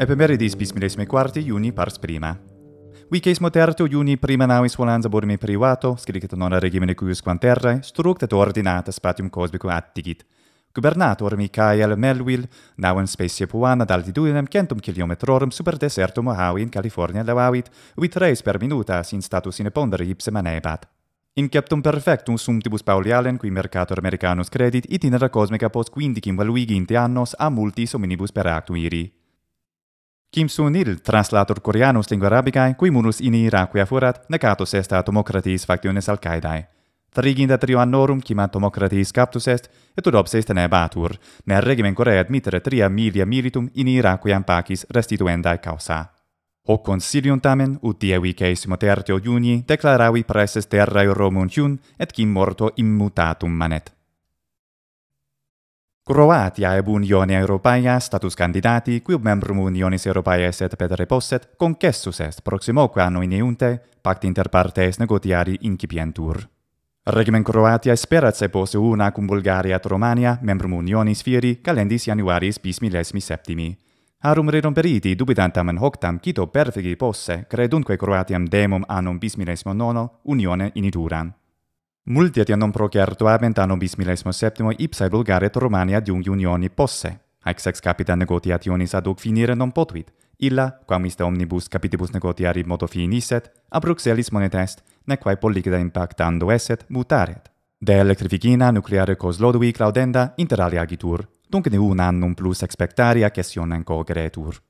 E per dis bis milesime quarti, iuni pars prima. Vicis moderto iuni prima navis volans abor privato, scelicet non a regimene cuius quan terrae, struct et spatium cosbico attigit. Gubernator Michael Melville, in specie puana d'alti duenem centum kilometrorum super deserto Mojave in California levavit, vit res per minuta sin status in eponder ipse manebat. In captum perfectum sumtibus Pauli Allen qui mercator americanus credit itinera cosmica post quindicim in valuigi annos a multis omnibus per actum iri. Kim Sun Il, translator coreanus lingua arabicae, cui munus in Iraq forat necatus est a tomocratis factiones al Qaeda. Triginta trio annorum, cima tomocratis captus est, et tot obse est ne batur, ne regimen Corea admitere tria milia militum in Iraq quiam pacis restituendae causa. O consilium tamen, ut die vicesimo tertio iunii, declaravi presses terrae Romum Hyun, et cim morto immutatum manet. Croatia e Unione Europea status candidati qui membrum Unionis Europea set per posset, concessus est proximoque anno in iunte pact inter partes negotiari incipientur. Regimen Croatia esperat se posse una cum Bulgaria et Romania membrum Unionis firi calendis januaris bis millesimi septimi. Harum redomperiti, dubitantam in hoctam quito perfigi posse credunque Croatiam demum annum bis millesimo nono Unione inituram. Multiet etiam non procertu abent anno bis millesimo septimo ipsae Bulgaret Romania diung unioni posse. Haec sex capita negotiationis ad hoc finire non potuit. Illa, quam iste omnibus capitibus negotiari modo finisset a Bruxellis monet nec nequae politica impactando esset, mutaret. De electrificina nucleare cos Lodwi claudenda inter alia agitur, dunc ne un annum plus expectaria questionem cogeretur.